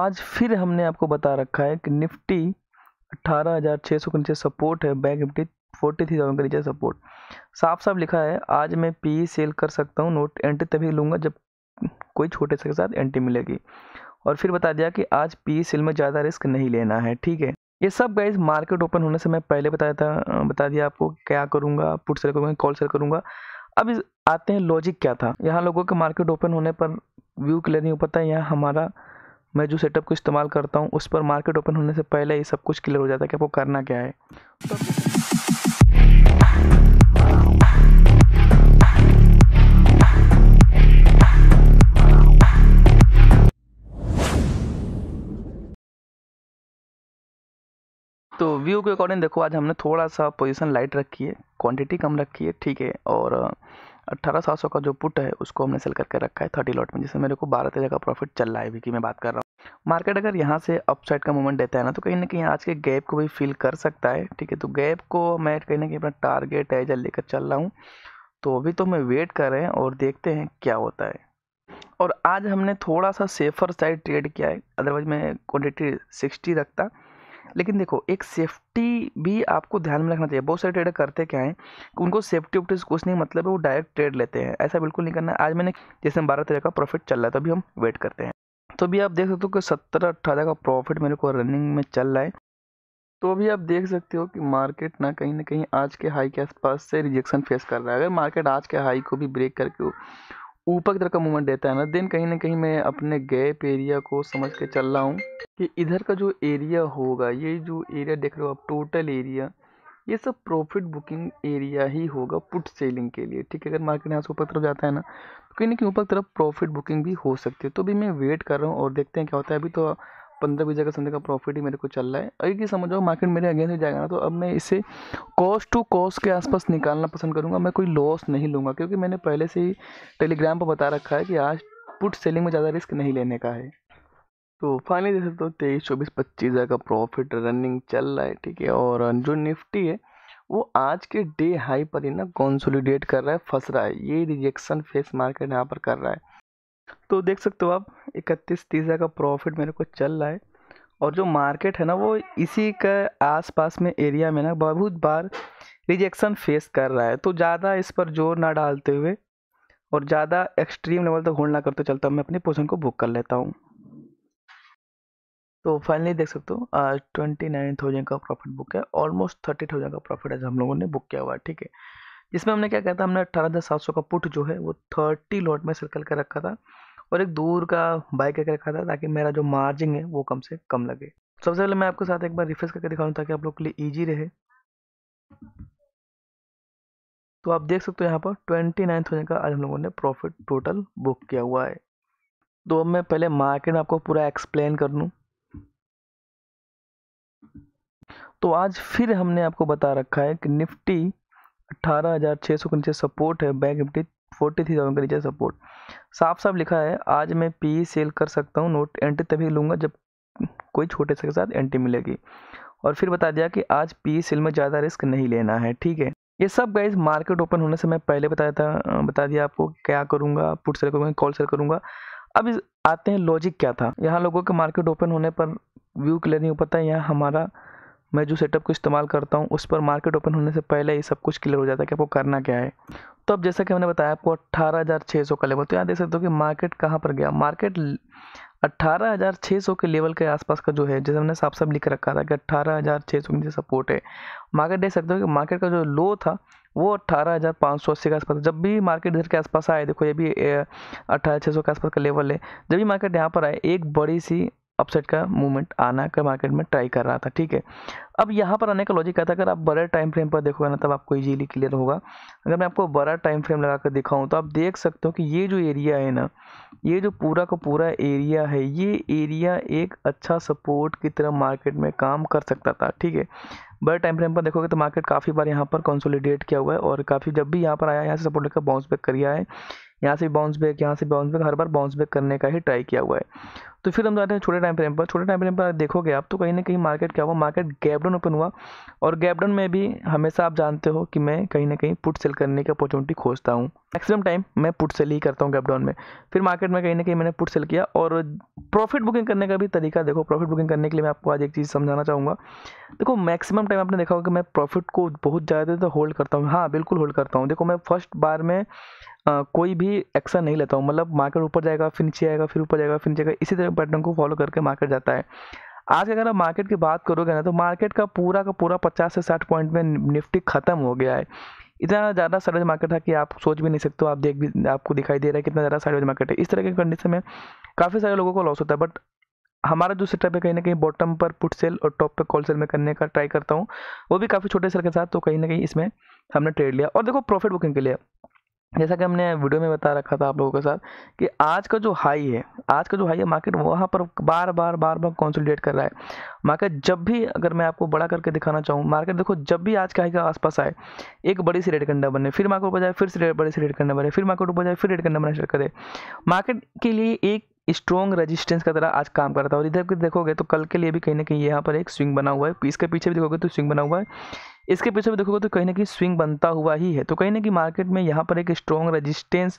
आज फिर हमने आपको बता रखा है कि निफ्टी अट्ठारह हज़ार छः सौ के नीचे सपोर्ट है bank Nifty forty three thousand के नीचे सपोर्ट साफ साफ लिखा है आज मैं पी e सेल कर सकता हूँ नोट एंट्री तभी लूँगा जब कोई छोटे से के साथ एंट्री मिलेगी और फिर बता दिया कि आज पी e सेल में ज़्यादा रिस्क नहीं लेना है ठीक है ये सब गाइज मार्केट ओपन होने से मैं पहले बताया था बता दिया आपको क्या करूँगा पुट सेल करूँगा कॉल सेल करूँगा अब इस आते हैं लॉजिक क्या था यहाँ लोगों के मार्केट ओपन होने पर व्यू क्लियर नहीं हो पाता यहाँ हमारा मैं जो सेटअप को इस्तेमाल करता हूँ उस पर मार्केट ओपन होने से पहले ही सब कुछ क्लियर हो जाता है कि आपको करना क्या है तो व्यू के अकॉर्डिंग देखो आज हमने थोड़ा सा पोजीशन लाइट रखी है क्वांटिटी कम रखी है ठीक है और अट्ठारह सात सौ का जो पुट है उसको हमने सेल करके रखा है थर्टी लॉट में जिससे मेरे को बारह तेरह का प्रॉफिट चल रहा है अभी की मैं बात कर रहा हूँ मार्केट अगर यहाँ से अपसाइड का मूवमेंट देता है ना तो कहीं ना कहीं आज के गैप को भी फिल कर सकता है ठीक है तो गैप को मैं कहीं ना कहीं अपना टारगेट है जब लेकर चल रहा हूँ तो अभी तो मैं वेट कर रहे हैं और देखते हैं क्या होता है और आज हमने थोड़ा सा सेफर साइड ट्रेड किया है अदरवाइज मैं क्वान्टिटी सिक्सटी रखता लेकिन देखो एक सेफ्टी भी आपको ध्यान में रखना चाहिए बहुत सारे ट्रेडर करते क्या हैं कि उनको सेफ्टी उफ्टी से कुछ नहीं मतलब है वो डायरेक्ट ट्रेड लेते हैं ऐसा बिल्कुल नहीं करना आज मैंने जैसे बारह तेरह का प्रॉफिट चल रहा है तो अभी हम वेट करते हैं तो अभी आप देख सकते हो कि सत्तर अट्ठारह का प्रॉफिट मेरे को रनिंग में चल रहा है तो अभी आप देख सकते हो कि मार्केट ना कहीं ना कहीं आज के हाई के आसपास से रिजेक्शन फेस कर रहा है अगर मार्केट आज के हाई को भी ब्रेक करके ऊपर की तरफ का मूवमेंट देता है ना दिन कहीं ना कहीं मैं अपने गैप एरिया को समझ के चल रहा हूँ कि इधर का जो एरिया होगा ये जो एरिया देख रहे हो आप टोटल एरिया ये सब प्रॉफिट बुकिंग एरिया ही होगा पुट सेलिंग के लिए ठीक है अगर मार्केट यहाँ से ऊपर तरफ जाता है ना तो कहीं ना कहीं ऊपर तरफ प्रॉफिट बुकिंग भी हो सकती है तो भी मैं वेट कर रहा हूँ और देखते हैं क्या होता है अभी तो पंद्रह बीस जगह का प्रॉफिट ही मेरे को चल रहा है अभी कि समझ मार्केट मेरे अगेंस्ट ही जाएगा ना तो अब मैं इसे कॉस्ट टू कॉस्ट के आसपास निकालना पसंद करूँगा मैं कोई लॉस नहीं लूँगा क्योंकि मैंने पहले से ही टेलीग्राम पर बता रखा है कि आज पुट सेलिंग में ज़्यादा रिस्क नहीं लेने का है तो फाइनली जैसे तो तेईस चौबीस पच्चीस हज़ार का प्रॉफिट रनिंग चल रहा है ठीक है और जो निफ्टी है वो आज के डे हाई पर ही ना कॉन्सोलिडेट कर रहा है फंस रहा है ये रिजेक्शन फेस मार्केट यहाँ पर कर रहा है तो देख सकते हो आप इकतीस तीस हज़ार का प्रॉफिट मेरे को चल रहा है और जो मार्केट है ना वो इसी के आसपास में एरिया में ना बहुत बार रिजेक्शन फेस कर रहा है तो ज़्यादा इस पर जोर ना डालते हुए और ज़्यादा एक्सट्रीम लेवल तक तो होल्ड ना करते चलता मैं अपनी पोजिशन को बुक कर लेता हूँ तो फाइनली देख सकते हो आज ट्वेंटी नाइन थाउजेंड का प्रॉफिट बुक है ऑलमोस्ट थर्टी थाउजेंड का प्रॉफिट आज हम लोगों ने बुक किया हुआ है ठीक है जिसमें हमने क्या कहा था हमने अट्ठारह हज़ार सात सौ का पुट जो है वो थर्टी लॉट में सर्कल कर रखा था और एक दूर का बाइक करके रखा था ताकि मेरा जो मार्जिन है वो कम से कम लगे सबसे पहले मैं आपके साथ एक बार रिफ्रेस करके दिखाऊँ ताकि आप लोग के लिए ईजी रहे तो आप देख सकते हो यहाँ पर ट्वेंटी नाइन थाउजेंड का आज हम लोगों ने प्रॉफिट टोटल बुक किया हुआ है तो अब मैं पहले मार्केट में आपको पूरा एक्सप्लेन कर लूँ तो आज फिर हमने आपको बता रखा है कि निफ्टी अट्ठारह हज़ार छः सौ के नीचे सपोर्ट है bank Nifty forty three thousand के नीचे सपोर्ट साफ साफ लिखा है आज मैं पी सेल e कर सकता हूँ नोट एंट्री तभी लूँगा जब कोई छोटे से के साथ एंट्री मिलेगी और फिर बता दिया कि आज पी सेल e में ज़्यादा रिस्क नहीं लेना है ठीक है ये सब गाइज मार्केट ओपन होने से मैं पहले बताया था बता दिया आपको क्या करूँगा पुट सेल करूँगा कॉल सेल करूँगा अब इस आते हैं लॉजिक क्या था यहाँ लोगों के मार्केट ओपन होने पर व्यू क्लियर नहीं हो पाता यहाँ हमारा मैं जो सेटअप को इस्तेमाल करता हूँ उस पर मार्केट ओपन होने से पहले ही सब कुछ क्लियर हो जाता है कि आपको करना क्या है तो अब जैसा कि मैंने बताया आपको अट्ठारह हज़ार छः सौ का लेवल तो यहाँ देख सकते हो कि मार्केट कहाँ पर गया मार्केट अट्ठारह हज़ार छः सौ के लेवल के आसपास का जो है जैसे हमने साफ साफ लिख रखा था कि अट्ठारह हज़ार छः सौ सपोर्ट है मार्केट देख सकते हो कि मार्केट का जो लो था वो अट्ठारह हज़ार पाँच सौ अस्सी के आसपास जब भी मार्केट इधर के आसपास आए देखो ये भी अट्ठारह छः सौ के आसपास का लेवल है जब भी मार्केट यहाँ पर आए एक बड़ी सी अपसेट का मूवमेंट आना का मार्केट में ट्राई कर रहा था ठीक है अब यहाँ पर आने का लॉजिक क्या था अगर आप बड़ा टाइम फ्रेम पर देखोगे ना तब आपको इजीली क्लियर होगा अगर मैं आपको बड़ा टाइम फ्रेम लगा कर दिखाऊँ तो आप देख सकते हो कि ये जो एरिया है ना ये जो पूरा का पूरा एरिया है ये एरिया एक अच्छा सपोर्ट की तरह मार्केट में काम कर सकता था ठीक है बड़े टाइम फ्रेम पर देखोगे तो मार्केट काफ़ी बार यहाँ पर कंसोलिडेट किया हुआ है और काफ़ी जब भी यहाँ पर आया यहाँ से सपोर्ट लेकर बाउंस बैक कर गया है यहाँ से बाउंस बैक यहाँ से बाउंस बैक हर बार बाउंस बैक करने का ही ट्राई किया हुआ है तो फिर हम जाते हैं छोटे टाइम फ्रेम पर छोटे टाइम फ्रेम पर देखोगे आप तो कहीं ना कहीं मार्केट क्या हुआ मार्केट गैपडाउन ओपन हुआ और गैप डाउन में भी हमेशा आप जानते हो कि मैं कहीं ना कहीं पुट सेल करने की अपॉर्चुनिटी खोजता हूँ मैक्सिमम टाइम मैं पुट सेल ही करता हूँ कैपडाउन में फिर मार्केट में कहीं ना कहीं मैंने पुट सेल किया और प्रॉफिट बुकिंग करने का भी तरीका देखो प्रॉफिट बुकिंग करने के लिए मैं आपको आज एक चीज़ समझाना चाहूँगा देखो मैक्सिमम टाइम आपने देखा होगा कि मैं प्रॉफिट को बहुत ज़्यादा तो होल्ड करता हूँ हाँ बिल्कुल होल्ड करता हूँ देखो मैं फर्स्ट बार में आ, कोई भी एक्शन नहीं लेता हूँ मतलब मार्केट ऊपर जाएगा फिर नीचे आएगा फिर ऊपर जाएगा फिर नीचे आएगा इसी तरह पैटर्न को फॉलो करके मार्केट जाता है आज अगर आप मार्केट की बात करोगे ना तो मार्केट का पूरा का पूरा पचास से साठ पॉइंट में निफ्टी ख़त्म हो गया है इतना ज़्यादा सर्वेज मार्केट था कि आप सोच भी नहीं सकते हो आप देख भी आपको दिखाई दे रहा है कितना ज़्यादा सर्वेज मार्केट है इस तरह के कंडीशन में काफ़ी सारे लोगों को लॉस होता है बट हमारा जो सेटअप है कहीं ना कहीं बॉटम पर पुट सेल और टॉप पर कॉल सेल में करने का ट्राई करता हूँ वो भी काफ़ी छोटे सेल के साथ तो कहीं ना कहीं इसमें हमने ट्रेड लिया और देखो प्रॉफिट बुकिंग के लिए जैसा कि हमने वीडियो में बता रखा था आप लोगों के साथ कि आज का जो हाई है आज का जो हाई है मार्केट वहाँ पर बार बार बार बार कॉन्सोलिडेट कर रहा है मार्केट जब भी अगर मैं आपको बड़ा करके दिखाना चाहूँ मार्केट देखो जब भी आज का हाई के आसपास आए एक बड़ी सी रेड कंडा बने फिर मार्केट ऊपर जाए फिर से बड़ी सी रेड कंडा बने फिर मार्केट ऊपर जाए फिर रेड कंडा बना करे मार्केट के लिए एक स्ट्रॉन्ग रेजिस्टेंस का तरह आज काम करता है और इधर देखोगे तो कल के लिए भी कहीं ना कहीं यहाँ पर एक स्विंग बना हुआ है इसके पीछे भी देखोगे तो स्विंग बना हुआ है इसके पीछे भी देखोगे तो कहीं ना कहीं स्विंग बनता हुआ ही है तो कहीं ना कहीं मार्केट में यहाँ पर एक स्ट्रॉन्ग रजिस्टेंस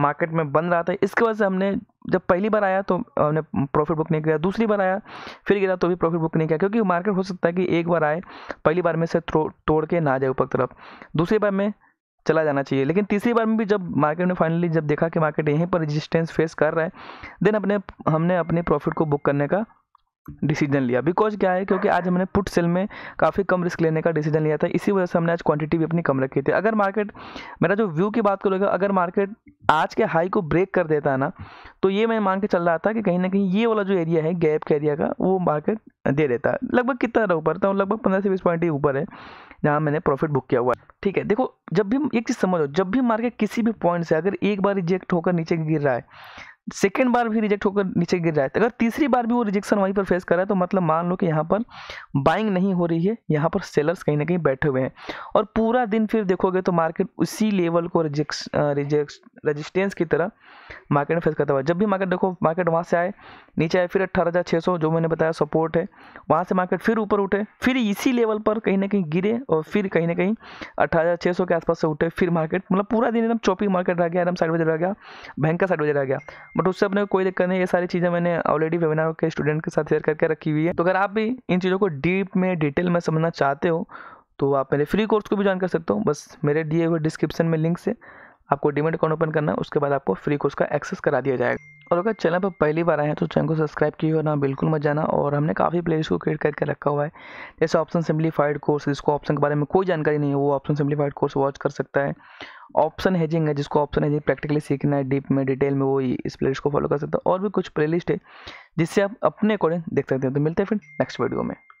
मार्केट में बन रहा था इसके वजह से हमने जब पहली बार आया तो हमने प्रॉफिट बुक नहीं किया दूसरी बार आया फिर गिरा तो भी प्रॉफिट बुक नहीं किया क्योंकि मार्केट हो सकता है कि एक बार आए पहली बार में से तोड़ के ना जाए ऊपर तरफ दूसरी बार में चला जाना चाहिए लेकिन तीसरी बार में भी जब मार्केट में फाइनली जब देखा कि मार्केट यहीं पर रेजिस्टेंस फेस कर रहा है देन अपने हमने अपने प्रॉफिट को बुक करने का डिसीजन लिया बिकॉज क्या है क्योंकि आज हमने पुट सेल में काफ़ी कम रिस्क लेने का डिसीजन लिया था इसी वजह से हमने आज क्वांटिटी भी अपनी कम रखी थी अगर मार्केट मेरा जो व्यू की बात करोगे अगर मार्केट आज के हाई को ब्रेक कर देता है ना तो ये मैं मान के चल रहा था कि कहीं ना कहीं ये वाला जो एरिया है गैप के एरिया का वो मार्केट दे देता है लगभग कितना रह ऊपर था लगभग पंद्रह से बीस पॉइंट ही ऊपर है जहाँ मैंने प्रॉफिट बुक किया हुआ है ठीक है देखो जब भी एक चीज़ समझो जब भी मार्केट किसी भी पॉइंट से अगर एक बार रिजेक्ट होकर नीचे गिर रहा है सेकेंड बार भी रिजेक्ट होकर नीचे गिर रहा है अगर तीसरी बार भी वो रिजेक्शन वहीं पर फेस कर रहा है तो मतलब मान लो कि यहाँ पर बाइंग नहीं हो रही है यहाँ पर सेलर्स कहीं ना कहीं बैठे हुए हैं और पूरा दिन फिर देखोगे तो मार्केट उसी लेवल को रिजेक्स रिजेक्स रजिस्टेंस की तरह मार्केट में फेस करता हुआ जब भी मार्केट देखो मार्केट वहाँ से आए नीचे आए फिर अट्ठारह जो मैंने बताया सपोर्ट है वहाँ से मार्केट फिर ऊपर उठे फिर इसी लेवल पर कहीं ना कहीं गिरे और फिर कहीं ना कहीं अट्ठारह के आसपास से उठे फिर मार्केट मतलब पूरा दिन एकदम चौपी मार्केट रह गया एकदम साइड बजे रह गया भयंकर साइड बजे रह गया बट उससे अपने कोई दिक्कत नहीं ये सारी चीज़ें मैंने ऑलरेडी वेबिनार के स्टूडेंट के साथ शेयर करके रखी हुई है तो अगर आप भी इन चीज़ों को डीप में डिटेल में समझना चाहते हो तो आप मेरे फ्री कोर्स को भी ज्वाइन कर सकते हो बस मेरे दिए हुए डिस्क्रिप्शन में लिंक से आपको डिमेट अकाउंट ओपन करना है उसके बाद आपको फ्री कोर्स का एक्सेस करा दिया जाएगा और अगर चैनल पर पहली बार आए हैं तो चैनल को सब्सक्राइब किए ना बिल्कुल मत जाना और हमने काफ़ी प्लेस को क्रिएट करके रखा हुआ है जैसे ऑप्शन सिम्प्लीफाइड कोर्स जिसको ऑप्शन के बारे में कोई जानकारी नहीं है वो ऑप्शन सिम्प्लीफाइड कोर्स वॉच कर सकता है ऑप्शन हैजिंग है जिसको ऑप्शन हैजिंग प्रैक्टिकली सीखना है डीप में डिटेल में वो इस प्लेलिस्ट को फॉलो कर सकता है और भी कुछ प्लेलिस्ट है जिससे आप अपने अकॉर्डिंग देख सकते हैं तो मिलते हैं फिर नेक्स्ट वीडियो में